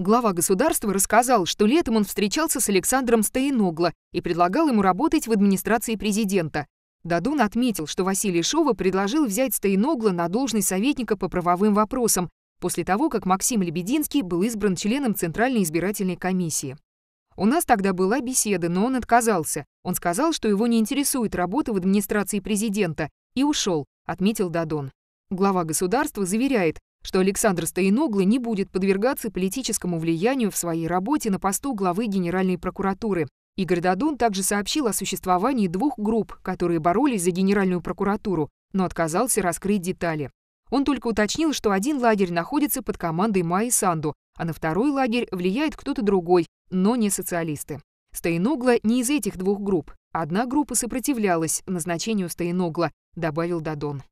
Глава государства рассказал, что летом он встречался с Александром Стоеногла и предлагал ему работать в администрации президента. Дадун отметил, что Василий Шова предложил взять Стоеногла на должность советника по правовым вопросам после того, как Максим Лебединский был избран членом Центральной избирательной комиссии. У нас тогда была беседа, но он отказался. Он сказал, что его не интересует работа в администрации президента, и ушел, отметил Дадон. Глава государства заверяет, что Александр Стоиноглы не будет подвергаться политическому влиянию в своей работе на посту главы Генеральной прокуратуры. Игорь Дадон также сообщил о существовании двух групп, которые боролись за Генеральную прокуратуру, но отказался раскрыть детали. Он только уточнил, что один лагерь находится под командой Майи Санду, а на второй лагерь влияет кто-то другой, но не социалисты. Стоиногла не из этих двух групп. Одна группа сопротивлялась назначению Стоиногла, добавил Дадон.